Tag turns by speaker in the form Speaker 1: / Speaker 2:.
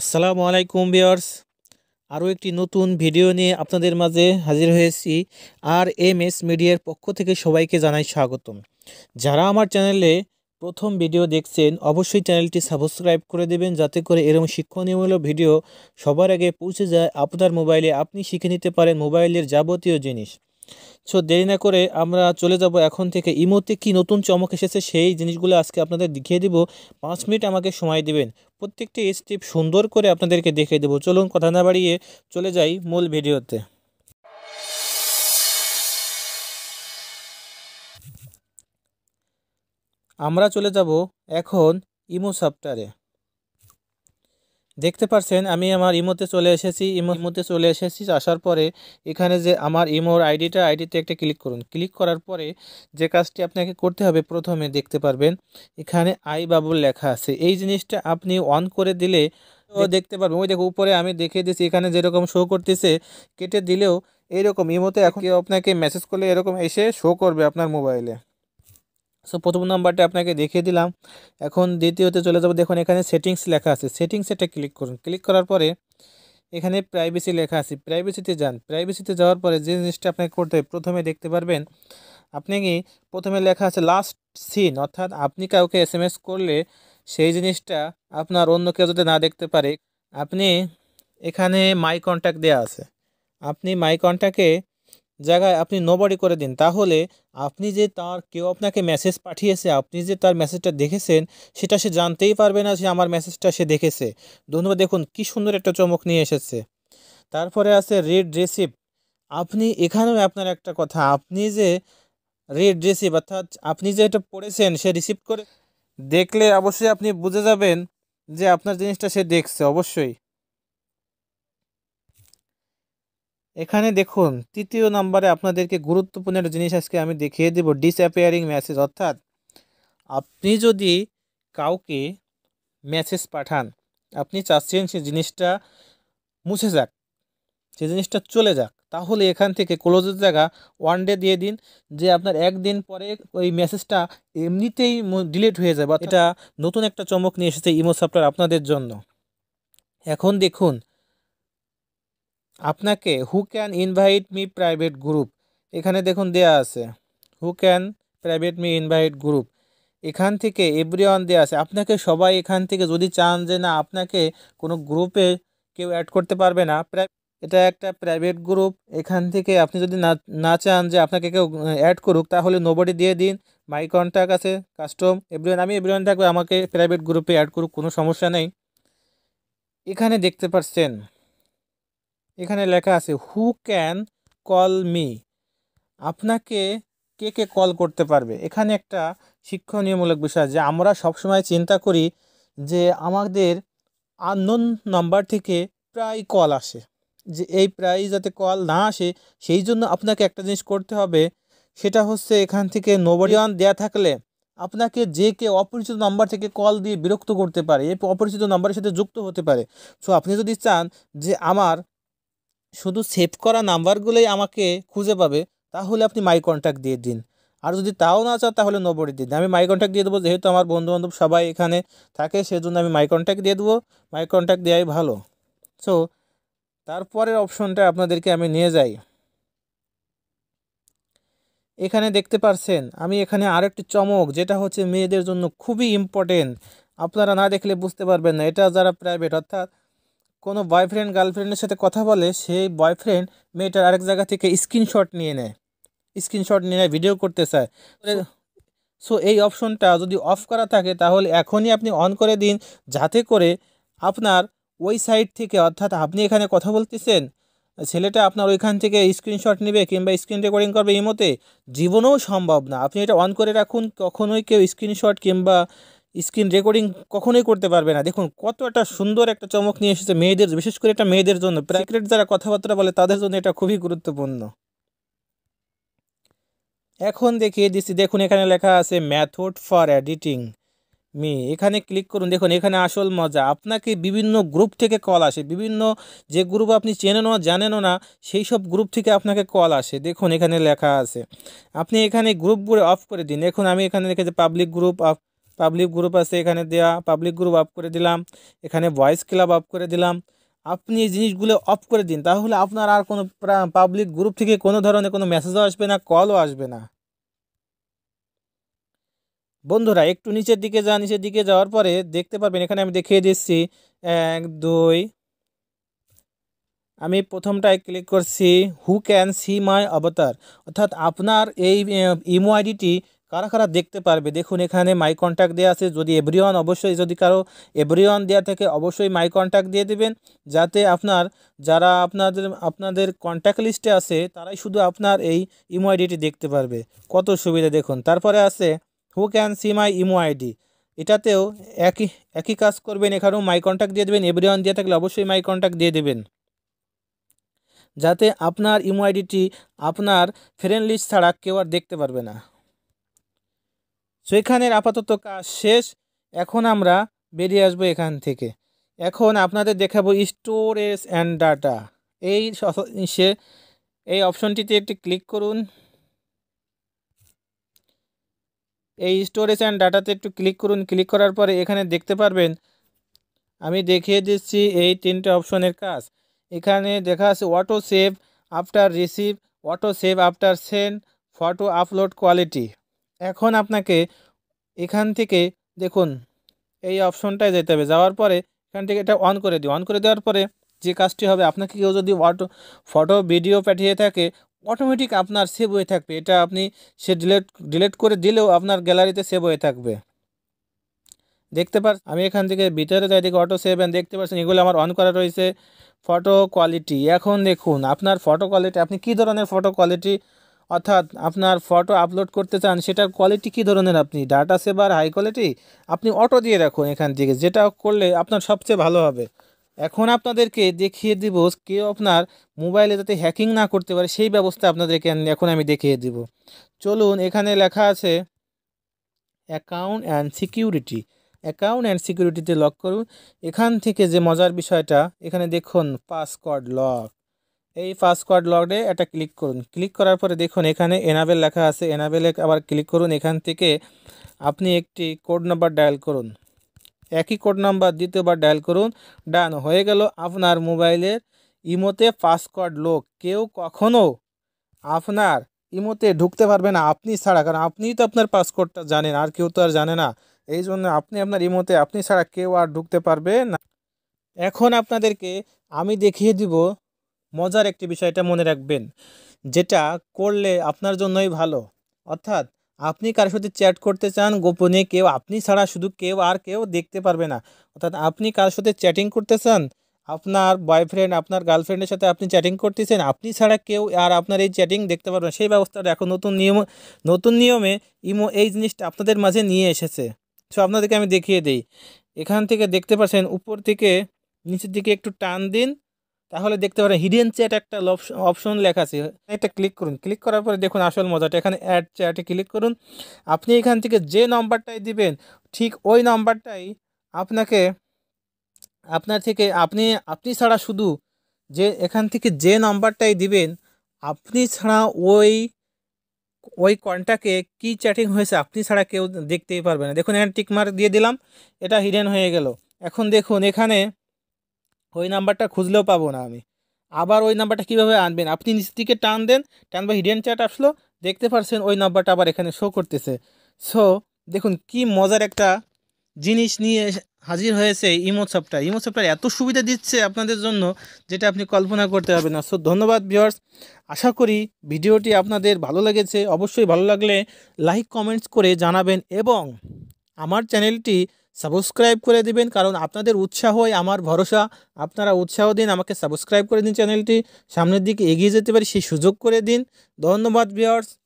Speaker 1: আসসালামু আলাইকুম বিয়ার্স আরও একটি নতুন ভিডিও নিয়ে আপনাদের মাঝে হাজির হয়েছি আর এম এস মিডিয়ার পক্ষ থেকে সবাইকে জানাই স্বাগতম যারা আমার চ্যানেলে প্রথম ভিডিও দেখছেন অবশ্যই চ্যানেলটি সাবস্ক্রাইব করে দেবেন যাতে করে এরকম শিক্ষণীয়মূলক ভিডিও সবার আগে পৌঁছে যায় আপনার মোবাইলে আপনি শিখে নিতে পারেন মোবাইলের যাবতীয় জিনিস সো দেরি না করে আমরা চলে যাব এখন থেকে ইমোতে কি নতুন চমক এসেছে সেই জিনিসগুলো আজকে আপনাদের দেখিয়ে দিব পাঁচ মিনিট আমাকে সময় দিবেন প্রত্যেকটি স্টেপ সুন্দর করে আপনাদেরকে দেখিয়ে দেবো চলুন কথা না বাড়িয়ে চলে যাই মূল ভিডিওতে আমরা চলে যাব এখন ইমো সফটওয়্যারে দেখতে পারছেন আমি আমার ইমোতে চলে এসেছি ইমোতে চলে এসেছি আসার পরে এখানে যে আমার ইমোর আইডিটা আইডিতে একটা ক্লিক করুন ক্লিক করার পরে যে কাজটি আপনাকে করতে হবে প্রথমে দেখতে পারবেন এখানে আই বাবুল লেখা আছে এই জিনিসটা আপনি অন করে দিলে দেখতে পারবেন ওই দেখো উপরে আমি দেখিয়ে দিয়েছি এখানে যেরকম শো করতেছে কেটে দিলেও এরকম ইমোতে এখন কেউ আপনাকে মেসেজ করলে এরকম এসে শো করবে আপনার মোবাইলে সো প্রথম নাম্বারটা আপনাকে দেখিয়ে দিলাম এখন দ্বিতীয়তে চলে যাব দেখুন এখানে সেটিংস লেখা আছে সেটিংস এটা ক্লিক করুন ক্লিক করার পরে এখানে প্রাইভেসি লেখা আছে প্রাইভেসিতে যান প্রাইভেসিতে যাওয়ার পরে যে জিনিসটা আপনাকে করতে প্রথমে দেখতে পারবেন আপনি কি প্রথমে লেখা আছে লাস্ট সিন অর্থাৎ আপনি কাউকে এস করলে সেই জিনিসটা আপনার অন্য কেউ যদি না দেখতে পারে আপনি এখানে মাই কন্ট্যাক্ট দেওয়া আছে আপনি মাই কন্ট্যাক্টে জায়গায় আপনি নোবাড়ি করে দিন তাহলে আপনি যে তার কেউ আপনাকে মেসেজ পাঠিয়েছে আপনি যে তার মেসেজটা দেখেছেন সেটা সে জানতেই পারবে না যে আমার মেসেজটা সে দেখেছে ধন্যবাদ দেখুন কি সুন্দর একটা চমক নিয়ে এসেছে তারপরে আছে রেড রেসিপ আপনি এখানেও আপনার একটা কথা আপনি যে রেড রেসিপ অর্থাৎ আপনি যে এটা পড়েছেন সে রিসিভ করে দেখলে অবশ্যই আপনি বুঝে যাবেন যে আপনার জিনিসটা সে দেখছে অবশ্যই এখানে দেখুন তৃতীয় নাম্বারে আপনাদেরকে গুরুত্বপূর্ণ একটা জিনিস আজকে আমি দেখিয়ে দেব ডিসঅ্যাপিয়ারিং মেসেজ অর্থাৎ আপনি যদি কাউকে মেসেজ পাঠান আপনি চাচ্ছেন সে জিনিসটা মুছে যাক সে জিনিসটা চলে যাক তাহলে এখান থেকে ক্লোজের জায়গা ওয়ান ডে দিয়ে দিন যে আপনার একদিন পরে ওই মেসেজটা এমনিতেই ডিলিট হয়ে যাবে এটা নতুন একটা চমক নিয়ে এসেছে ইমো সাপ্লার আপনাদের জন্য এখন দেখুন আপনাকে who can invite me private group এখানে দেখুন দেয়া আছে who can private me invite group এখান থেকে এভরি ওয়ান দেওয়া আছে আপনাকে সবাই এখান থেকে যদি চান যে না আপনাকে কোনো গ্রুপে কেউ অ্যাড করতে পারবে না এটা একটা প্রাইভেট গ্রুপ এখান থেকে আপনি যদি না না চান যে আপনাকে কেউ অ্যাড করুক তাহলে নোবডি দিয়ে দিন মাই কন্ট্যাক্ট আছে কাস্টম এভরিওয়ান আমি এভরিওয়ান থাকবে আমাকে প্রাইভেট গ্রুপে অ্যাড করুক কোনো সমস্যা নেই এখানে দেখতে পাচ্ছেন এখানে লেখা আছে হু ক্যান কল মি আপনাকে কে কে কল করতে পারবে এখানে একটা শিক্ষণীয়মূলক বিষয় যে আমরা সবসময় চিন্তা করি যে আমাদের আননোন নাম্বার থেকে প্রায় কল আসে যে এই প্রায় যাতে কল না আসে সেই জন্য আপনাকে একটা জিনিস করতে হবে সেটা হচ্ছে এখান থেকে নোবরিয়ান দেয়া থাকলে আপনাকে যে কে অপরিচিত নাম্বার থেকে কল দিয়ে বিরক্ত করতে পারে এই অপরিচিত নাম্বারের সাথে যুক্ত হতে পারে সো আপনি যদি চান যে আমার শুধু সেভ করা নাম্বারগুলোই আমাকে খুঁজে পাবে তাহলে আপনি মাই কন্ট্যাক্ট দিয়ে দিন আর যদি তাও না চান তাহলে নোবডি দিয়ে দিন আমি মাই কন্ট্যাক্ট দিয়ে দেবো যেহেতু আমার বন্ধুবান্ধব সবাই এখানে থাকে সেজন্য আমি মাই কন্ট্যাক্ট দিয়ে দেবো মাই কন্ট্যাক্ট দেওয়াই ভালো সো তারপরের অপশনটা আপনাদেরকে আমি নিয়ে যাই এখানে দেখতে পারছেন আমি এখানে আরেকটি চমক যেটা হচ্ছে মেয়েদের জন্য খুবই ইম্পর্টেন্ট আপনারা না দেখলে বুঝতে পারবেন না এটা যারা প্রাইভেট অর্থাৎ কোনো বয়ফ্রেন্ড গার্লফ্রেন্ডের সাথে কথা বলে সেই বয়ফ্রেন্ড মেয়েটার আরেক জায়গা থেকে স্ক্রিনশট নিয়ে নেয় স্ক্রিনশট নিয়ে নেয় ভিডিও করতে চায় সো এই অপশনটা যদি অফ করা থাকে তাহলে এখনই আপনি অন করে দিন যাতে করে আপনার ওই সাইট থেকে অর্থাৎ আপনি এখানে কথা বলতেছেন ছেলেটা আপনার ওইখান থেকে স্ক্রিনশট নেবে কিংবা স্ক্রিন রেকর্ডিং করবে এই মতে জীবনেও সম্ভব না আপনি এটা অন করে রাখুন কখনোই কেউ স্ক্রিনশট কিংবা স্ক্রিন রেকর্ডিং কখনোই করতে পারবে না দেখুন কত একটা সুন্দর একটা চমক নিয়ে এসেছে মেয়েদের বিশেষ করে একটা মেয়েদের জন্য প্রাইক্রেট যারা কথাবার্তা বলে তাদের জন্য এটা খুবই গুরুত্বপূর্ণ এখন দেখিয়ে দিচ্ছি দেখুন এখানে লেখা আছে ম্যাথড ফর এডিটিং মি এখানে ক্লিক করুন দেখুন এখানে আসল মজা আপনাকে বিভিন্ন গ্রুপ থেকে কল আসে বিভিন্ন যে গ্রুপ আপনি চেনেনও জানেনও না সেই সব গ্রুপ থেকে আপনাকে কল আসে দেখুন এখানে লেখা আছে আপনি এখানে গ্রুপগুলো অফ করে দিন এখন আমি এখানে রেখেছি public group off public group আছে এখানে দেওয়া পাবলিক গ্রুপ অফ করে দিলাম এখানে ভয়েস ক্লাব অফ করে দিলাম আপনি এই জিনিসগুলো অফ করে দিন তাহলে আপনার আর কোনো পাবলিক গ্রুপ থেকে কোনো ধরনের কোনো মেসেজও আসবে না কলও আসবে না বন্ধুরা একটু নিচের দিকে যা নিচের দিকে যাওয়ার পরে দেখতে পারবেন এখানে আমি দেখিয়ে দিচ্ছি এক দুই আমি প্রথমটায় ক্লিক করছি হু ক্যান সি মাই অবতার অর্থাৎ আপনার এই ইমো আইডিটি কারা কারা দেখতে পারবে দেখুন এখানে মাই কন্ট্যাক্ট দেওয়া আছে যদি এভরিওয়ান অবশ্যই যদি কারো এভরিওয়ান দেওয়া থেকে অবশ্যই মাই কন্ট্যাক্ট দিয়ে দেবেন যাতে আপনার যারা আপনাদের আপনাদের কন্ট্যাক্ট লিস্টে আছে তারাই শুধু আপনার এই ইমো আইডিটি দেখতে পারবে কত সুবিধা দেখুন তারপরে আছে who can see my imo ID এটাতেও একই একই কাজ করবেন এখানেও মাই কন্ট্যাক্ট দিয়ে দেবেন এভরিওয়ান দিয়ে থাকলে অবশ্যই মাই কন্ট্যাক্ট দিয়ে দেবেন যাতে আপনার ইমো আইডিটি আপনার ফ্রেন্ড লিস্ট ছাড়া কেউ আর দেখতে পারবে না সো এখানের আপাতত কাজ শেষ এখন আমরা বেরিয়ে আসব এখান থেকে এখন আপনাদের দেখাবো স্টোরেজ অ্যান্ড ডাটা এই সে এই অপশনটিতে একটি ক্লিক করুন এই স্টোরেজ অ্যান্ড ডাটাতে একটু ক্লিক করুন ক্লিক করার পরে এখানে দেখতে পারবেন আমি দেখিয়ে দিচ্ছি এই তিনটে অপশনের কাজ এখানে দেখা আছে auto save after receive auto save after send photo upload quality এখন আপনাকে এখান থেকে দেখুন এই অপশনটায় যেতে হবে যাওয়ার পরে এখান থেকে এটা অন করে দিই অন করে দেওয়ার পরে যে কাজটি হবে আপনাকে কেউ যদি অটো ফটো ভিডিও পাঠিয়ে থাকে অটোমেটিক আপনার সেভ হয়ে থাকবে এটা আপনি সে ডিলেট ডিলেট করে দিলেও আপনার গ্যালারিতে সেভ হয়ে থাকবে দেখতে পার আমি এখান থেকে ভিতরে যাই দেখি অটো সেভ দেখতে পাচ্ছেন এগুলো আমার অন করা রয়েছে ফটো কোয়ালিটি এখন দেখুন আপনার ফটো কোয়ালিটি আপনি কি ধরনের ফটো কোয়ালিটি অর্থাৎ আপনার ফটো আপলোড করতে চান সেটার কোয়ালিটি কী ধরনের আপনি ডাটা সেভার হাই কোয়ালিটি আপনি অটো দিয়ে রাখুন এখান থেকে যেটা করলে আপনার সবচেয়ে ভালো হবে এখন আপনাদেরকে দেখিয়ে দিব কেউ আপনার মোবাইলে যাতে হ্যাকিং না করতে পারে সেই ব্যবস্থা আপনাদেরকে এখন আমি দেখিয়ে দিব চলুন এখানে লেখা আছে account and security account and সিকিউরিটিতে লক করুন এখান থেকে যে মজার বিষয়টা এখানে দেখুন পাসওয়ার্ড লক এই ফার্স্ট কোয়াড লগে এটা ক্লিক করুন ক্লিক করার পরে দেখুন এখানে এনাবেল লেখা আছে এনাবেলে আবার ক্লিক করুন এখান থেকে আপনি একটি কোড নাম্বার ডায়াল করুন একই কোড নাম্বার দ্বিতীয়বার ডায়াল করুন ডান হয়ে গেল আপনার মোবাইলের ইমোতে কোয়াড লোক কেউ কখনও আপনার ইমোতে ঢুকতে পারবে না আপনি ছাড়া কারণ আপনিই তো আপনার পাসকোডটা জানেন আর কেউ তো আর জানে না এই জন্য আপনি আপনার ইমোতে আপনি ছাড়া কেউ আর ঢুকতে পারবে না এখন আপনাদেরকে আমি দেখিয়ে দিব মজার একটি বিষয় এটা মনে রাখবেন যেটা করলে আপনার জন্যই ভালো অর্থাৎ আপনি কারোর সাথে চ্যাট করতে চান গোপনে কেউ আপনি ছাড়া শুধু কেউ আর কেউ দেখতে পারবে না অর্থাৎ আপনি কারোর সাথে চ্যাটিং করতে চান আপনার বয়ফ্রেন্ড আপনার গার্লফ্রেন্ডের সাথে আপনি চ্যাটিং করতেছেন আপনি ছাড়া কেউ আর আপনার এই চ্যাটিং দেখতে পারবে সেই ব্যবস্থাটা এখন নতুন নিয়ম নতুন নিয়মে ইমো এই জিনিসটা আপনাদের মাঝে নিয়ে এসেছে সো আপনাদেরকে আমি দেখিয়ে দিই এখান থেকে দেখতে পাচ্ছেন উপর থেকে নিচের দিকে একটু টান দিন তাহলে দেখতে পারেন হিডেন চ্যাট একটা অপশন লেখা আছে এটা ক্লিক করুন ক্লিক করার পরে দেখুন আসল মজাটা এখানে অ্যাড চ্যাটে ক্লিক করুন আপনি এখান থেকে যে নম্বরটাই দিবেন ঠিক ওই নম্বরটাই আপনাকে আপনার থেকে আপনি আপনি ছাড়া শুধু যে এখান থেকে যে নম্বরটাই দিবেন আপনি ছাড়া ওই ওই কনটাকে কি চ্যাটিং হয়েছে আপনি ছাড়া কেউ দেখতেই পারবে না দেখুন এখানে টিকমার্ক দিয়ে দিলাম এটা হিডেন হয়ে গেল এখন দেখুন এখানে ওই নাম্বারটা খুঁজলেও পাবো না আমি আবার ওই নাম্বারটা কীভাবে আনবেন আপনি নিচের দিকে টান দেন টান বা হিডেন চ্যাট আসলো দেখতে পারছেন ওই নাম্বারটা আবার এখানে শো করতেছে সো দেখুন কি মজার একটা জিনিস নিয়ে হাজির হয়েছে ইমো সফটওয়্যার ইমো এত সুবিধা দিচ্ছে আপনাদের জন্য যেটা আপনি কল্পনা করতে পারবেন না সো ধন্যবাদ ভিওর্স আশা করি ভিডিওটি আপনাদের ভালো লেগেছে অবশ্যই ভালো লাগলে লাইক কমেন্টস করে জানাবেন এবং আমার চ্যানেলটি সাবস্ক্রাইব করে দিবেন কারণ আপনাদের উৎসাহই আমার ভরসা আপনারা উৎসাহ দিন আমাকে সাবস্ক্রাইব করে দিন চ্যানেলটি সামনের দিকে এগিয়ে যেতে পারি সেই সুযোগ করে দিন ধন্যবাদ ভিওর্স